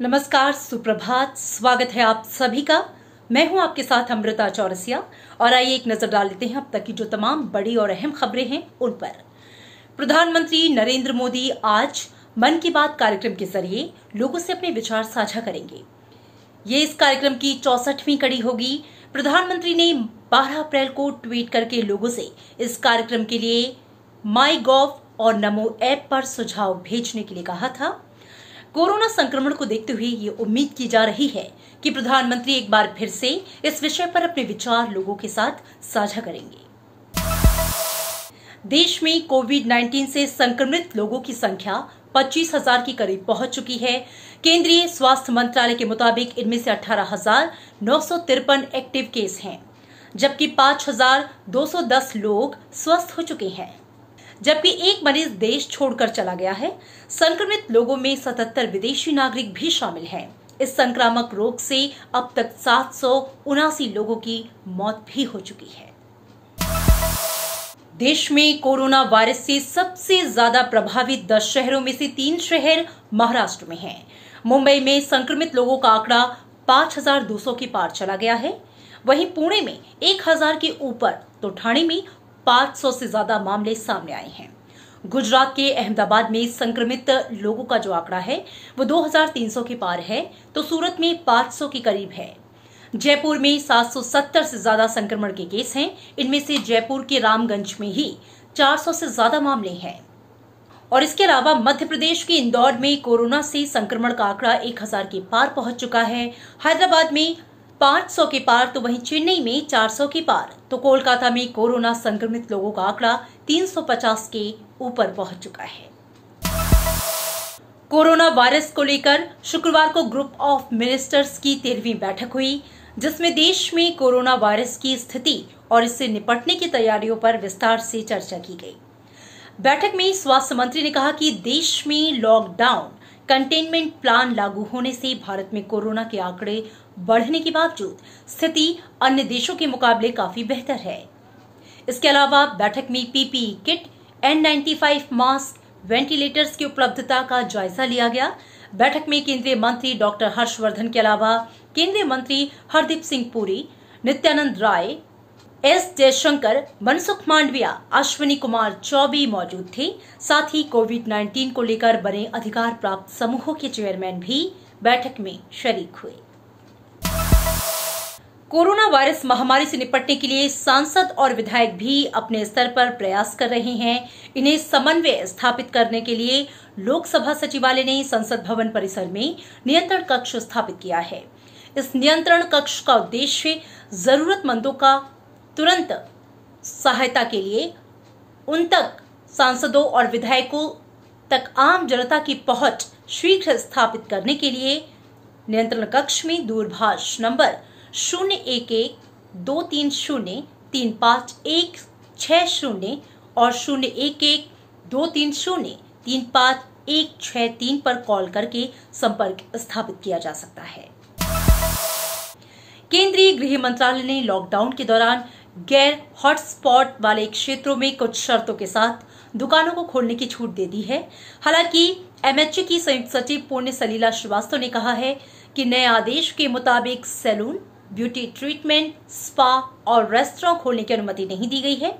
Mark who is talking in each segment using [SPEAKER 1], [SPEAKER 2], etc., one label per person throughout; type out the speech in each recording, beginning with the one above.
[SPEAKER 1] नमस्कार सुप्रभात स्वागत है आप सभी का मैं हूं आपके साथ अमृता चौरसिया और आइए एक नजर डाल लेते हैं अब तक की जो तमाम बड़ी और अहम खबरें हैं उन पर प्रधानमंत्री नरेंद्र मोदी आज मन की बात कार्यक्रम के जरिए लोगों से अपने विचार साझा करेंगे ये इस कार्यक्रम की चौसठवीं कड़ी होगी प्रधानमंत्री ने 12 अप्रैल को ट्वीट करके लोगों से इस कार्यक्रम के लिए माई गॉव और नमो ऐप पर सुझाव भेजने के लिए कहा था कोरोना संक्रमण को देखते हुए ये उम्मीद की जा रही है कि प्रधानमंत्री एक बार फिर से इस विषय पर अपने विचार लोगों के साथ साझा करेंगे देश में कोविड 19 से संक्रमित लोगों की संख्या पच्चीस हजार के करीब पहुंच चुकी है केंद्रीय स्वास्थ्य मंत्रालय के मुताबिक इनमें से अठारह हजार नौ सौ तिरपन एक्टिव केस हैं जबकि 5,210 लोग स्वस्थ हो चुके हैं जबकि एक मरीज देश छोड़कर चला गया है संक्रमित लोगों में 77 विदेशी नागरिक भी शामिल हैं। इस संक्रामक रोग से अब तक सात लोगों की मौत भी हो चुकी है देश में कोरोना वायरस से सबसे ज्यादा प्रभावित दस शहरों में से तीन शहर महाराष्ट्र में हैं। मुंबई में संक्रमित लोगों का आंकड़ा 5,200 के पार चला गया है वहीं पुणे में 1,000 के ऊपर तो ठाणे में 500 से ज्यादा मामले सामने आए हैं गुजरात के अहमदाबाद में संक्रमित लोगों का जो आंकड़ा है वो 2300 के पार है तो सूरत में 500 के करीब है जयपुर में 770 से ज्यादा संक्रमण के केस हैं इनमें से जयपुर के रामगंज में ही 400 से ज्यादा मामले हैं और इसके अलावा मध्य प्रदेश के इंदौर में कोरोना से संक्रमण का आंकड़ा 1000 के पार पहुंच चुका है हैदराबाद में 500 के पार तो वहीं चेन्नई में 400 के पार तो कोलकाता में कोरोना संक्रमित लोगों का आंकड़ा 350 के ऊपर पहुंच चुका है कोरोना वायरस को लेकर शुक्रवार को ग्रुप ऑफ मिनिस्टर्स की तेरहवीं बैठक हुई जिसमें देश में कोरोना वायरस की स्थिति और इससे निपटने की तैयारियों पर विस्तार से चर्चा की गई बैठक में स्वास्थ्य मंत्री ने कहा कि देश में लॉकडाउन कंटेनमेंट प्लान लागू होने से भारत में कोरोना के आंकड़े बढ़ने के बावजूद स्थिति अन्य देशों के मुकाबले काफी बेहतर है इसके अलावा बैठक में PPE kit N mask ventilators की उपलब्धता का जायजा लिया गया बैठक में केंद्रीय मंत्री डॉक्टर हर्षवर्धन के अलावा केंद्रीय मंत्री हरदीप सिंह पुरी नित्यानंद राय एस जयशंकर मनसुख मांडविया अश्विनी कुमार चौबे मौजूद थे साथ ही कोविड 19 को लेकर बने अधिकार प्राप्त समूहों के चेयरमैन भी बैठक में शरीक हुए कोरोना वायरस महामारी से निपटने के लिए सांसद और विधायक भी अपने स्तर पर प्रयास कर रहे हैं इन्हें समन्वय स्थापित करने के लिए लोकसभा सचिवालय ने संसद भवन परिसर में नियंत्रण कक्ष स्थापित किया है इस नियंत्रण कक्ष का उद्देश्य जरूरतमंदों का तुरंत सहायता के लिए उन तक सांसदों और विधायकों तक आम जनता की पहुंच शीघ्र स्थापित करने के लिए नियंत्रण कक्ष में दूरभाष नंबर शून्य एक एक दो तीन शून्य तीन पाँच एक छः शून्य और शून्य एक एक दो तीन शून्य तीन पाँच एक छः तीन पर कॉल करके संपर्क स्थापित किया जा सकता है केंद्रीय गृह मंत्रालय ने लॉकडाउन के दौरान गैर हॉटस्पॉट वाले क्षेत्रों में कुछ शर्तों के साथ दुकानों को खोलने की छूट दे दी है हालांकि एमएचए की संयुक्त सचिव पुण्य सलीला श्रीवास्तव ने कहा है कि नए आदेश के मुताबिक सैलून ब्यूटी ट्रीटमेंट स्पा और रेस्टोरेंट खोलने की अनुमति नहीं दी गई है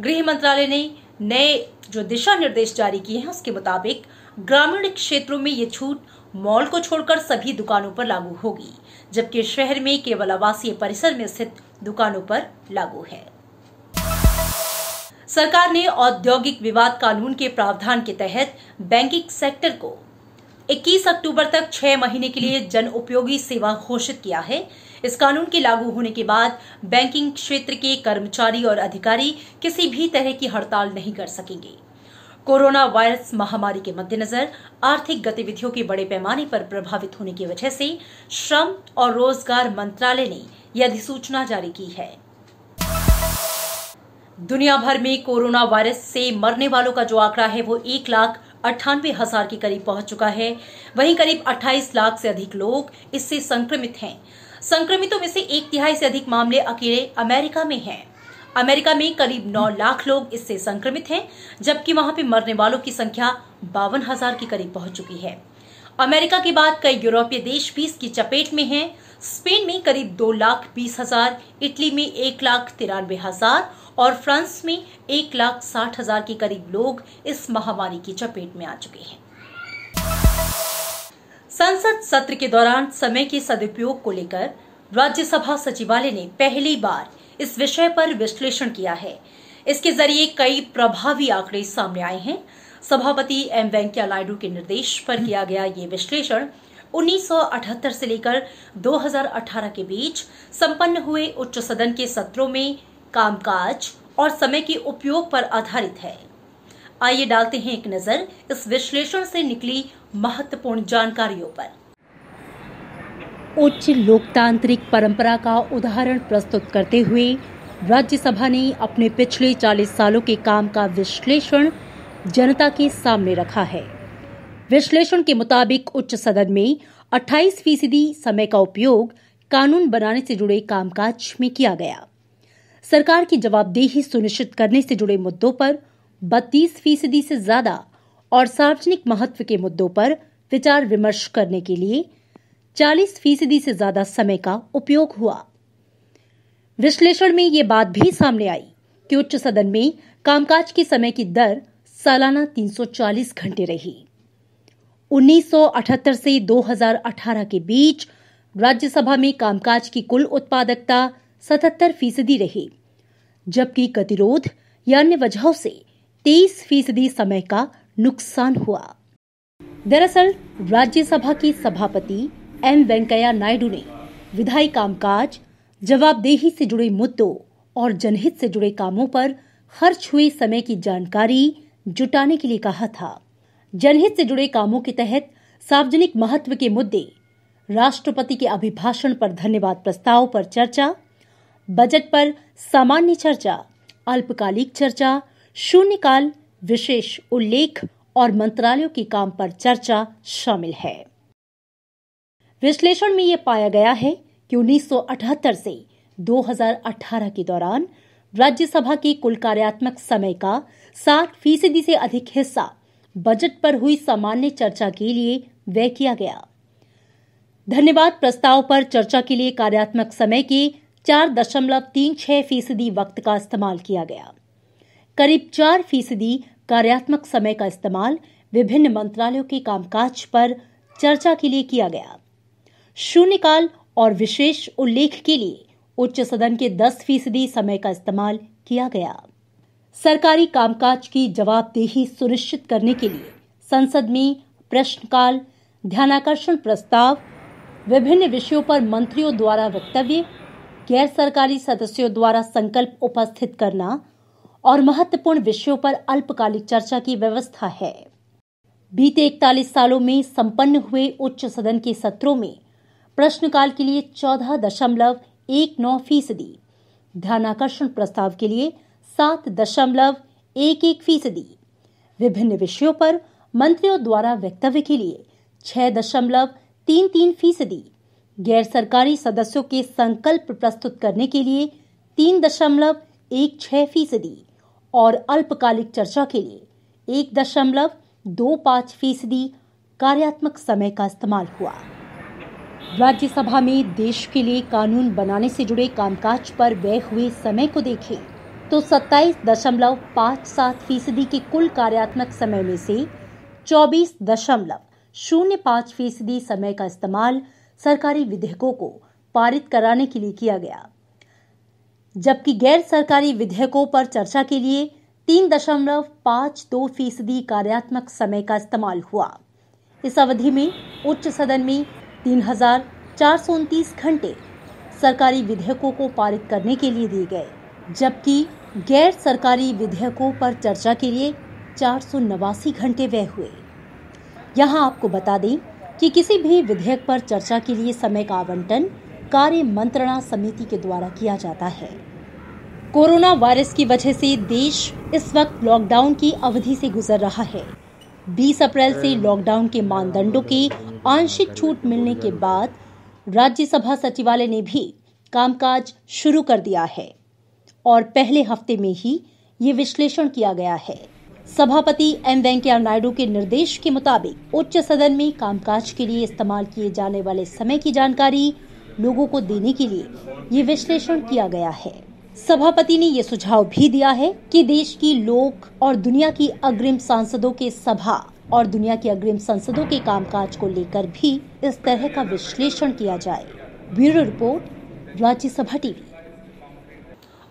[SPEAKER 1] गृह मंत्रालय ने नए जो दिशा निर्देश जारी किए हैं उसके मुताबिक ग्रामीण क्षेत्रों में ये छूट मॉल को छोड़कर सभी दुकानों पर लागू होगी जबकि शहर में केवल आवासीय परिसर में स्थित दुकानों पर लागू है सरकार ने औद्योगिक विवाद कानून के प्रावधान के तहत बैंकिंग सेक्टर को 21 अक्टूबर तक छह महीने के लिए जन उपयोगी सेवा घोषित किया है इस कानून के लागू होने के बाद बैंकिंग क्षेत्र के कर्मचारी और अधिकारी किसी भी तरह की हड़ताल नहीं कर सकेंगे कोरोना वायरस महामारी के मद्देनजर आर्थिक गतिविधियों के बड़े पैमाने पर प्रभावित होने की वजह से श्रम और रोजगार मंत्रालय ने यह अधिसूचना जारी की है दुनिया भर में कोरोना वायरस से मरने वालों का जो आंकड़ा है वो एक लाख अट्ठानवे हजार के करीब पहुंच चुका है वहीं करीब 28 लाख से अधिक लोग इससे संक्रमित हैं संक्रमितों में से एक तिहाई से अधिक मामले अकेले अमेरिका में हैं अमेरिका में करीब 9 लाख लोग इससे संक्रमित हैं जबकि वहां पे मरने वालों की संख्या बावन हजार के करीब पहुंच चुकी है अमेरिका के बाद कई यूरोपीय देश भी इसकी चपेट में हैं। स्पेन में करीब दो लाख बीस हजार इटली में एक लाख तिरानवे हजार और फ्रांस में एक लाख साठ हजार के करीब लोग इस महामारी की चपेट में आ चुके हैं संसद सत्र के दौरान समय के सदुपयोग को लेकर राज्यसभा सचिवालय ने पहली बार इस विषय पर विश्लेषण किया है इसके जरिए कई प्रभावी आंकड़े सामने आए हैं सभापति एम वेंकैया नायडू के निर्देश पर किया गया ये विश्लेषण 1978 से लेकर 2018 के बीच संपन्न हुए उच्च सदन के सत्रों में कामकाज और समय के उपयोग पर आधारित है आइए डालते हैं एक नजर इस विश्लेषण से निकली महत्वपूर्ण जानकारियों पर उच्च लोकतांत्रिक परंपरा का उदाहरण प्रस्तुत करते हुए राज्यसभा ने अपने पिछले 40 सालों के काम का विश्लेषण जनता के सामने रखा है विश्लेषण के मुताबिक उच्च सदन में 28 फीसदी समय का उपयोग कानून बनाने से जुड़े कामकाज में किया गया सरकार की जवाबदेही सुनिश्चित करने से जुड़े मुद्दों पर 32 फीसदी से ज्यादा और सार्वजनिक महत्व के मुद्दों पर विचार विमर्श करने के लिए 40 फीसदी से ज्यादा समय का उपयोग हुआ विश्लेषण में ये बात भी सामने आई कि उच्च सदन में कामकाज के समय की दर सालाना 340 घंटे रही 1978 से 2018 के बीच राज्यसभा में कामकाज की कुल उत्पादकता 77 फीसदी रही जबकि गतिरोध या अन्य वजहों से 23 फीसदी समय का नुकसान हुआ दरअसल राज्यसभा के सभापति एम वेंकैया नायडू ने विधायी कामकाज जवाबदेही से जुड़े मुद्दों और जनहित से जुड़े कामों पर खर्च हुए समय की जानकारी जुटाने के लिए कहा था जनहित से जुड़े कामों के तहत सार्वजनिक महत्व के मुद्दे राष्ट्रपति के अभिभाषण पर धन्यवाद प्रस्ताव पर चर्चा बजट पर सामान्य चर्चा अल्पकालिक चर्चा शून्यकाल विशेष उल्लेख और मंत्रालयों के काम पर चर्चा शामिल है विश्लेषण में यह पाया गया है कि 1978 से 2018 के दौरान राज्यसभा के कुल कार्यात्मक समय का साठ फीसदी से अधिक हिस्सा बजट पर हुई सामान्य चर्चा के लिए व्यय किया गया धन्यवाद प्रस्ताव पर चर्चा के लिए कार्यात्मक समय के चार दशमलव तीन छह फीसदी वक्त का इस्तेमाल किया गया करीब चार फीसदी कार्यात्मक समय का इस्तेमाल विभिन्न मंत्रालयों के कामकाज पर चर्चा के लिए किया गया शून्यकाल और विशेष उल्लेख के लिए उच्च सदन के 10 फीसदी समय का इस्तेमाल किया गया सरकारी कामकाज की जवाबदेही सुनिश्चित करने के लिए संसद में प्रश्नकाल ध्यानाकर्षण प्रस्ताव विभिन्न विषयों पर मंत्रियों द्वारा वक्तव्य गैर सरकारी सदस्यों द्वारा संकल्प उपस्थित करना और महत्वपूर्ण विषयों पर अल्पकालिक चर्चा की व्यवस्था है बीते इकतालीस सालों में संपन्न हुए उच्च सदन के सत्रों में प्रश्नकाल के लिए चौदह दशमलव एक नौ फीसदी ध्यानाकर्षण प्रस्ताव के लिए सात दशमलव एक एक फीसदी विभिन्न विषयों पर मंत्रियों द्वारा वक्तव्य के लिए छह दशमलव तीन तीन फीसदी गैर सरकारी सदस्यों के संकल्प प्रस्तुत करने के लिए तीन दशमलव एक छह फीसदी और अल्पकालिक चर्चा के लिए एक दशमलव दो पाँच फीसदी कार्यात्मक समय का इस्तेमाल हुआ राज्यसभा में देश के लिए कानून बनाने से जुड़े कामकाज पर व्यय हुए समय को देखें तो सत्ताईस दशमलव पाँच सात फीसदी के कुल कार्यात्मक समय में से चौबीस दशमलव शून्य पाँच फीसदी समय का इस्तेमाल सरकारी विधेयकों को पारित कराने के लिए किया गया जबकि गैर सरकारी विधेयकों पर चर्चा के लिए तीन दशमलव पाँच दो फीसदी कार्यात्मक समय का इस्तेमाल हुआ इस अवधि में उच्च सदन में तीन हजार चार सौ उनतीस घंटे सरकारी विधेयकों को पारित करने के लिए दिए गए जबकि गैर सरकारी विधेयकों पर चर्चा के लिए चार सौ नवासी घंटे व्यय हुए यहाँ आपको बता दें कि किसी भी विधेयक पर चर्चा के लिए समय का आवंटन कार्य मंत्रणा समिति के द्वारा किया जाता है कोरोना वायरस की वजह से देश इस वक्त लॉकडाउन की अवधि से गुजर रहा है 20 अप्रैल से लॉकडाउन के मानदंडों की आंशिक छूट मिलने के बाद राज्यसभा सचिवालय ने भी कामकाज शुरू कर दिया है और पहले हफ्ते में ही ये विश्लेषण किया गया है सभापति एम वेंकैया नायडू के निर्देश के मुताबिक उच्च सदन में कामकाज के लिए इस्तेमाल किए जाने वाले समय की जानकारी लोगों को देने के लिए ये विश्लेषण किया गया है सभापति ने ये सुझाव भी दिया है कि देश की लोक और दुनिया की अग्रिम सांसदों के सभा और दुनिया की अग्रिम संसदों के कामकाज को लेकर भी इस तरह का विश्लेषण किया जाए ब्यूरो रिपोर्ट राज्य सभा टीवी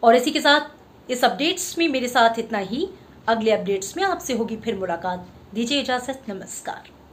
[SPEAKER 1] और इसी के साथ इस अपडेट्स में मेरे साथ इतना ही अगले अपडेट्स में आपसे होगी फिर मुलाकात दीजिए इजाजत नमस्कार